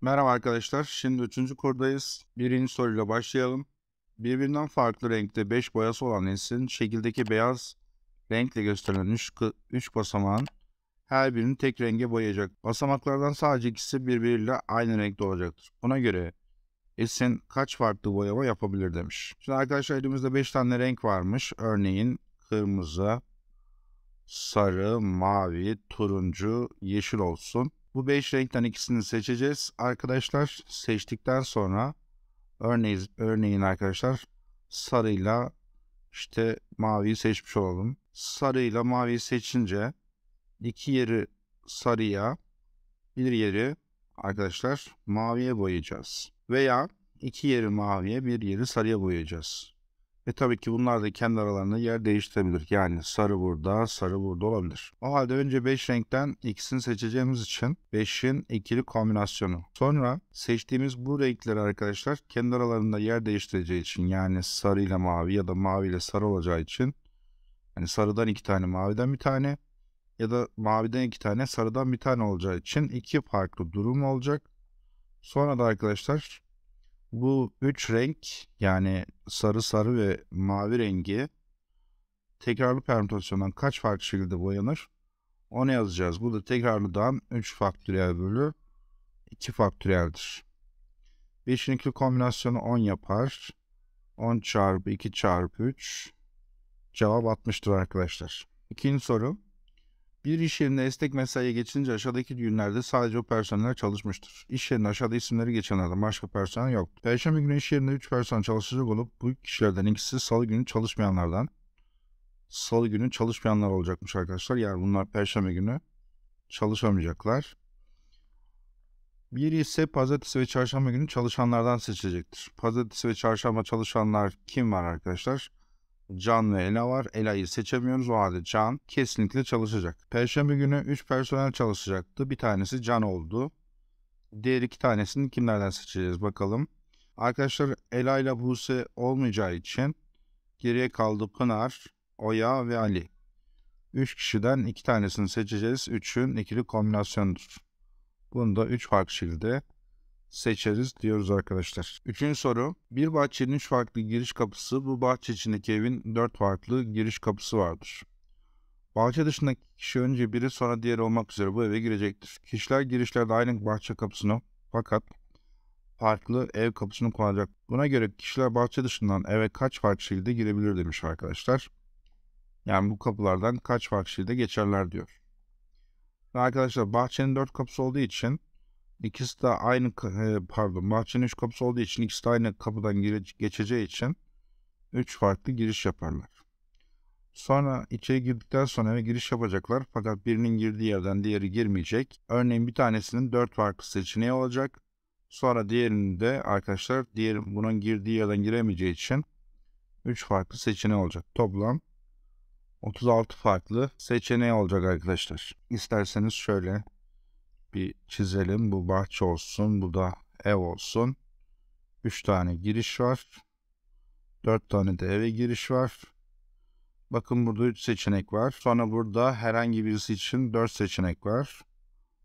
Merhaba arkadaşlar. Şimdi üçüncü kurdayız. Birinci soruyla başlayalım. Birbirinden farklı renkte 5 boyası olan nesnenin şekildeki beyaz renkle gösterilen 3 3 basamağın her birini tek renge boyayacak. Basamaklardan sadece ikisi birbiriyle aynı renkte olacaktır. Buna göre Esin kaç farklı boyama yapabilir demiş. Şimdi arkadaşlar elimizde 5 tane renk varmış. Örneğin kırmızı, sarı, mavi, turuncu, yeşil olsun. Bu 5 renkten ikisini seçeceğiz. Arkadaşlar seçtikten sonra örneğin, örneğin arkadaşlar sarıyla işte maviyi seçmiş olalım. Sarıyla maviyi seçince iki yeri sarıya bir yeri arkadaşlar maviye boyayacağız. Veya iki yeri maviye bir yeri sarıya boyayacağız. Ve tabii ki bunlar da kendi aralarında yer değiştirebilir. Yani sarı burada, sarı burada olabilir. O halde önce 5 renkten ikisini seçeceğimiz için 5'in ikili kombinasyonu. Sonra seçtiğimiz bu renkleri arkadaşlar kendi aralarında yer değiştireceği için yani sarı ile mavi ya da mavi ile sarı olacağı için yani sarıdan iki tane, maviden bir tane ya da maviden iki tane, sarıdan bir tane olacağı için iki farklı durum olacak. Sonra da arkadaşlar bu üç renk yani sarı sarı ve mavi rengi tekrarlı permütasyondan kaç farklı şekilde boyanır? Onu yazacağız. Bu da tekrarlıdan 3 faktöriyel bölü 2 faktöriyeldir. 5'in 2 kombinasyonu 10 yapar. 10 çarpı 2 çarpı 3 cevap 60'tır arkadaşlar. İkinci soru. Bir iş yerinde esnek mesaiye geçince aşağıdaki günlerde sadece o personel çalışmıştır. İş yerinde aşağıda isimleri geçenlerden başka personel yoktur. Perşembe günü iş yerinde 3 personel çalışacak olup bu kişilerden ikisi salı günü çalışmayanlardan. Salı günü çalışmayanlar olacakmış arkadaşlar. Yani bunlar perşembe günü çalışamayacaklar. Biri ise pazartesi ve çarşamba günü çalışanlardan seçilecektir. Pazartesi ve çarşamba çalışanlar kim var arkadaşlar? Can ve Ela var. Ela'yı seçemiyoruz. O halde Can kesinlikle çalışacak. Perşembe günü 3 personel çalışacaktı. Bir tanesi Can oldu. Diğer iki tanesini kimlerden seçeceğiz bakalım. Arkadaşlar Ela ile Buse olmayacağı için geriye kaldı Pınar, Oya ve Ali. 3 kişiden 2 tanesini seçeceğiz. 3'ün ikili kombinasyonudur. Bunu da 3 farklı şekilde seçeriz diyoruz arkadaşlar. Üçüncü soru. Bir bahçenin üç farklı giriş kapısı bu bahçe içindeki evin dört farklı giriş kapısı vardır. Bahçe dışındaki kişi önce biri sonra diğeri olmak üzere bu eve girecektir. Kişiler girişlerde aynı bahçe kapısını fakat farklı ev kapısını kullanacak. Buna göre kişiler bahçe dışından eve kaç farklı şekilde girebilir demiş arkadaşlar. Yani bu kapılardan kaç farklı şekilde geçerler diyor. Ve arkadaşlar bahçenin dört kapısı olduğu için İkisi de aynı pardon bahçenin üç kapısı olduğu için ikisi de aynı kapıdan geçeceği için üç farklı giriş yaparlar. Sonra içeri girdikten sonra eve giriş yapacaklar fakat birinin girdiği yerden diğeri girmeyecek. Örneğin bir tanesinin dört farklı seçeneği olacak. Sonra diğerinin de arkadaşlar diğer bunun girdiği yerden giremeyeceği için üç farklı seçeneği olacak. Toplam 36 farklı seçeneği olacak arkadaşlar. İsterseniz şöyle bir çizelim. Bu bahçe olsun, bu da ev olsun. 3 tane giriş var. 4 tane de eve giriş var. Bakın burada 3 seçenek var. Sonra burada herhangi birisi için 4 seçenek var.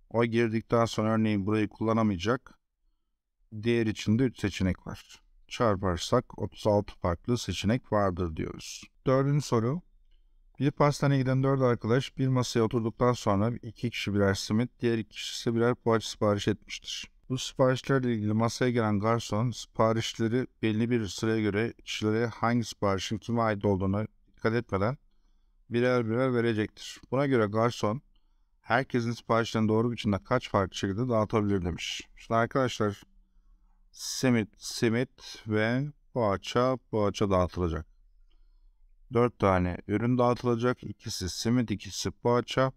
O girdikten sonra örneğin burayı kullanamayacak. Diğer için de 3 seçenek var. Çarparsak 36 farklı seçenek vardır diyoruz. Dördüncü soru. Bir pastaneye giden dört arkadaş bir masaya oturduktan sonra iki kişi birer simit, diğer iki kişi ise birer poğaça sipariş etmiştir. Bu siparişlerle ilgili masaya gelen garson siparişleri belli bir sıraya göre kişilere hangi siparişin kime ait olduğuna dikkat etmeden birer birer verecektir. Buna göre garson herkesin siparişten doğru biçimde kaç farklı şekilde dağıtabilir demiş. Şimdi arkadaşlar simit, simit ve poğaça, poğaça dağıtılacak. 4 tane ürün dağıtılacak. İkisi simit, ikisi poğaça.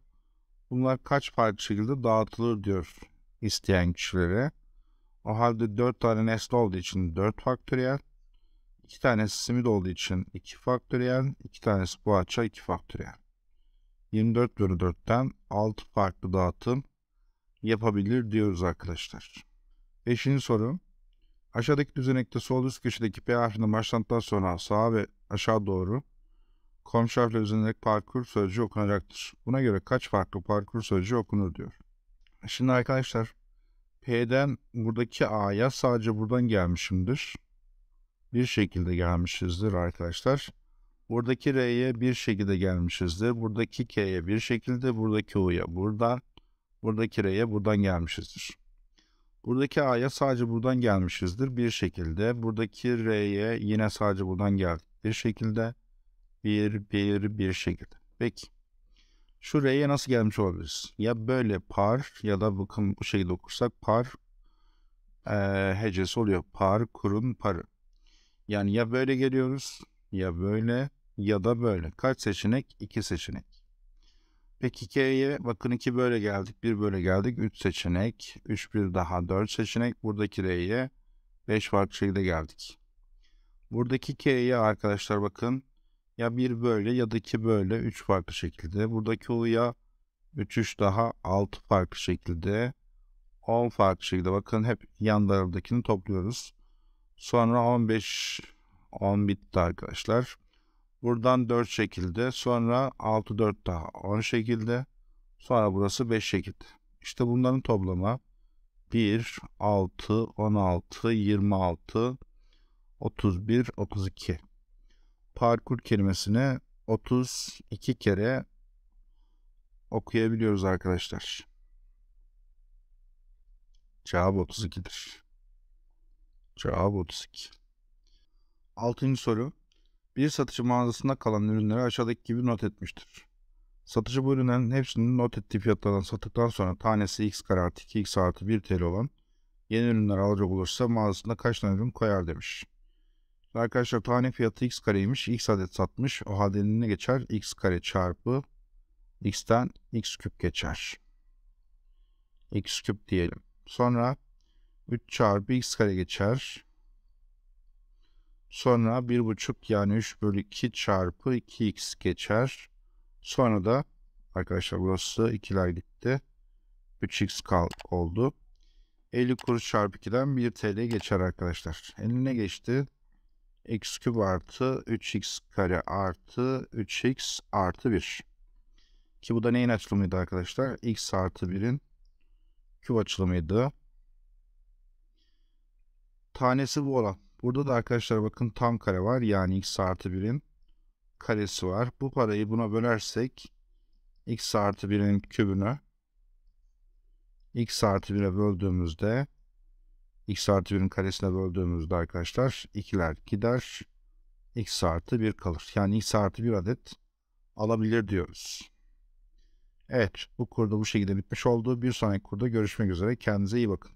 Bunlar kaç farklı şekilde dağıtılır diyor isteyen kişilere. O halde 4 tane nesne olduğu için 4 faktöriyel, 2 tane simit olduğu için 2 faktöriyel, 2 tane poğaça 2 faktöriyel. 24 bölü 4'ten 6 farklı dağıtım yapabilir diyoruz arkadaşlar. Beşinci soru. Aşağıdaki düzenekte sol üst köşedeki P harfinden başlandıktan sonra sağa ve aşağı doğru komşu harfler üzerindeki parkur sözcü okunacaktır. Buna göre kaç farklı parkur sözcü okunur diyor. Şimdi arkadaşlar P'den buradaki A'ya sadece buradan gelmişimdir. Bir şekilde gelmişizdir arkadaşlar. Buradaki R'ye bir şekilde gelmişizdir. Buradaki K'ye bir şekilde, buradaki U'ya buradan, buradaki R'ye buradan gelmişizdir. Buradaki A'ya sadece buradan gelmişizdir bir şekilde. Buradaki R'ye yine sadece buradan geldik bir şekilde. Bir, bir, bir şekilde. Peki. Şu R'ye nasıl gelmiş olabiliriz? Ya böyle par ya da bakın bu şekilde okursak par e, hecesi oluyor. Par, kurun, parı. Yani ya böyle geliyoruz ya böyle ya da böyle. Kaç seçenek? İki seçenek. Peki K'ye bakın iki böyle geldik, bir böyle geldik. Üç seçenek, üç bir daha dört seçenek. Buradaki R'ye beş farklı şekilde geldik. Buradaki K'ye arkadaşlar bakın ya bir böyle ya da iki böyle üç farklı şekilde. Buradaki ya 3 3 daha 6 farklı şekilde 10 farklı şekilde bakın hep yanlarındakini topluyoruz. Sonra 15 10 bitti arkadaşlar. Buradan 4 şekilde sonra 6 4 daha 10 şekilde sonra burası 5 şekilde. İşte bunların toplamı 1 6 16 26 31 32 parkur kelimesini 32 kere okuyabiliyoruz arkadaşlar. Cevap 32'dir. Cevap 32. Altıncı soru. Bir satıcı mağazasında kalan ürünleri aşağıdaki gibi not etmiştir. Satıcı bu ürünlerin hepsini not ettiği fiyatlardan sattıktan sonra tanesi x kare artı 2x artı 1 TL olan yeni ürünler alacak olursa mağazasında kaç tane ürün koyar demiş. Arkadaşlar tane fiyatı x kareymiş. x adet satmış. O halde ne geçer? x kare çarpı x'ten x küp geçer. x küp diyelim. Sonra 3 çarpı x kare geçer. Sonra 1,5 yani 3 bölü 2 çarpı 2x geçer. Sonra da arkadaşlar burası 2'ler gitti. 3x kal oldu. 50 kuruş çarpı 2'den 1 TL geçer arkadaşlar. Eline geçti x küp artı 3x kare artı 3x artı 1. Ki bu da neyin açılımıydı arkadaşlar? x artı 1'in küp açılımıydı. Tanesi bu olan. Burada da arkadaşlar bakın tam kare var. Yani x artı 1'in karesi var. Bu parayı buna bölersek x artı 1'in kübünü x artı 1'e böldüğümüzde x artı 1'in karesine böldüğümüzde arkadaşlar ikiler gider. x artı 1 kalır. Yani x artı 1 adet alabilir diyoruz. Evet bu kurda bu şekilde bitmiş oldu. Bir sonraki kurda görüşmek üzere. Kendinize iyi bakın.